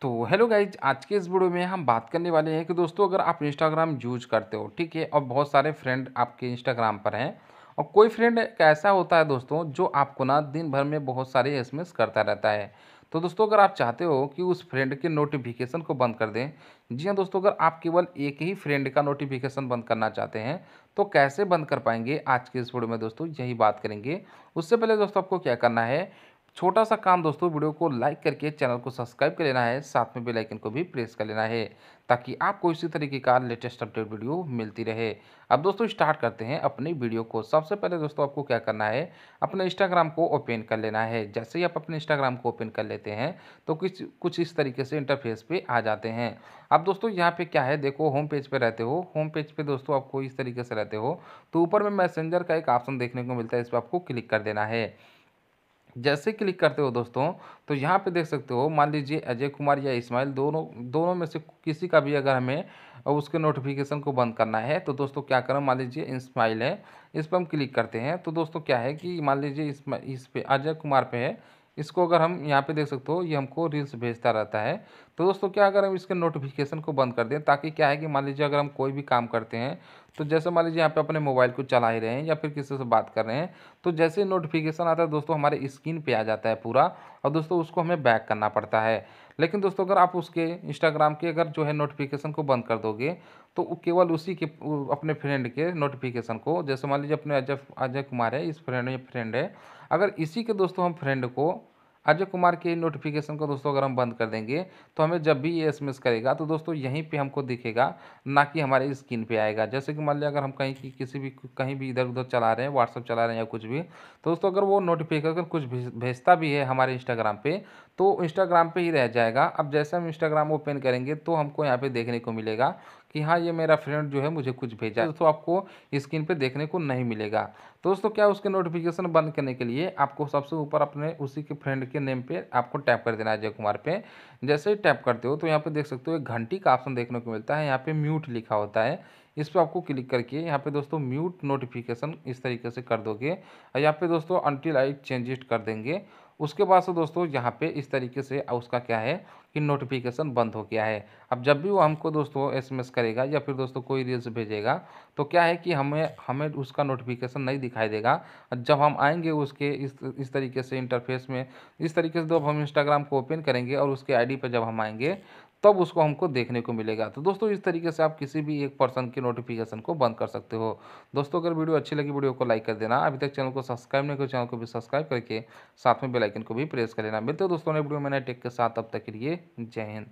तो hello guys आज के इस वीडियो में हम बात करने वाले हैं कि दोस्तों अगर आप इंस्टाग्राम यूज करते हो ठीक है और बहुत सारे फ्रेंड आपके इंस्टाग्राम पर हैं और कोई फ्रेंड ऐसा होता है दोस्तों जो आपको ना दिन भर में बहुत सारे एस करता रहता है तो दोस्तों अगर आप चाहते हो कि उस फ्रेंड के नोटिफिकेशन को बंद कर दें जी हाँ दोस्तों अगर आप केवल एक ही फ्रेंड का नोटिफिकेशन बंद करना चाहते हैं तो कैसे बंद कर पाएंगे आज के इस वीडियो में दोस्तों यही बात करेंगे उससे पहले दोस्तों आपको क्या करना है छोटा सा काम दोस्तों वीडियो को लाइक करके चैनल को सब्सक्राइब कर लेना है साथ में बेल आइकन को भी प्रेस कर लेना है ताकि आपको इसी तरीके का लेटेस्ट अपडेट वीडियो मिलती रहे अब दोस्तों स्टार्ट करते हैं अपनी वीडियो को सबसे पहले दोस्तों आपको क्या करना है अपने इंस्टाग्राम को ओपन कर लेना है जैसे ही आप अपने इंस्टाग्राम को ओपन कर लेते हैं तो कुछ कुछ इस तरीके से इंटरफेस पे आ जाते हैं अब दोस्तों यहाँ पे क्या है देखो होम पेज पे रहते हो होम पेज पे दोस्तों आपको इस तरीके से रहते हो तो ऊपर में मैसेंजर का एक ऑप्शन देखने को मिलता है इस पर आपको क्लिक कर देना है जैसे क्लिक करते हो दोस्तों तो यहाँ पे देख सकते हो मान लीजिए अजय कुमार या इस्माइल दोनों दोनों में से किसी का भी अगर हमें उसके नोटिफिकेशन को बंद करना है तो दोस्तों क्या करें मान लीजिए इस्माइल है इस पर हम क्लिक करते हैं तो दोस्तों क्या है कि मान लीजिए इस इस पर अजय कुमार पे है इसको अगर हम यहाँ पे देख सकते हो ये हमको रील्स भेजता रहता है तो दोस्तों क्या अगर हम इसके नोटिफिकेशन को बंद कर दें ताकि क्या है कि मान लीजिए अगर हम कोई भी काम करते हैं तो जैसे मान लीजिए यहाँ पे अपने मोबाइल को चला ही रहे हैं या फिर किसी से बात कर रहे हैं तो जैसे नोटिफिकेशन आता है दोस्तों हमारे स्क्रीन पर आ जाता है पूरा और दोस्तों उसको हमें बैक करना पड़ता है लेकिन दोस्तों अगर आप उसके इंस्टाग्राम के अगर जो है नोटिफिकेशन को बंद कर दोगे तो केवल उसी के अपने फ्रेंड के नोटिफिकेशन को जैसे मान लीजिए अपने अजय अजय कुमार है इस फ्रेंड में फ्रेंड है अगर इसी के दोस्तों हम फ्रेंड को अजय कुमार के नोटिफिकेशन को दोस्तों अगर हम बंद कर देंगे तो हमें जब भी ये एस करेगा तो दोस्तों यहीं पे हमको दिखेगा ना कि हमारे स्क्रीन पे आएगा जैसे कि मान लिया अगर हम कहीं की किसी भी कहीं भी इधर उधर चला रहे हैं व्हाट्सअप चला रहे हैं या कुछ भी तो दोस्तों अगर वो नोटिफिकेशन कुछ भेजता भी है हमारे इंस्टाग्राम पर तो इंस्टाग्राम पर ही रह जाएगा अब जैसे हम इंस्टाग्राम ओपन करेंगे तो हमको यहाँ पर देखने को मिलेगा कि हाँ ये मेरा फ्रेंड जो है मुझे कुछ भेजा दोस्तों आपको स्क्रीन पे देखने को नहीं मिलेगा तो दोस्तों क्या उसके नोटिफिकेशन बंद करने के लिए आपको सबसे ऊपर अपने उसी के फ्रेंड के नेम पे आपको टैप कर देना है अजय कुमार पे जैसे ही टैप करते हो तो यहाँ पे देख सकते हो एक घंटी का ऑप्शन देखने को मिलता है यहाँ पे म्यूट लिखा होता है इस पर आपको क्लिक करके यहाँ पे दोस्तों म्यूट नोटिफिकेशन इस तरीके से कर दोगे और यहाँ पे दोस्तों अनटिल आई चेंज कर देंगे उसके बाद से दोस्तों यहाँ पे इस तरीके से उसका क्या है कि नोटिफिकेशन बंद हो गया है अब जब भी वो हमको दोस्तों एसएमएस करेगा या फिर दोस्तों कोई रील्स भेजेगा तो क्या है कि हमें हमें उसका नोटिफिकेशन नहीं दिखाई देगा जब हम आएंगे उसके इस इस तरीके से इंटरफेस में इस तरीके से जब तो हम इंस्टाग्राम को ओपन करेंगे और उसके आईडी पर जब हम आएंगे तब उसको हमको देखने को मिलेगा तो दोस्तों इस तरीके से आप किसी भी एक पर्सन की नोटिफिकेशन को बंद कर सकते हो दोस्तों अगर वीडियो अच्छी लगी वीडियो को लाइक कर देना अभी तक चैनल को सब्सक्राइब नहीं करो चैनल को भी सब्सक्राइब करके साथ में बेलाइकन को भी प्रेस कर लेना मिलते हो दोस्तों ने वीडियो मैंने टेक के साथ अब तक के लिए जय हिंद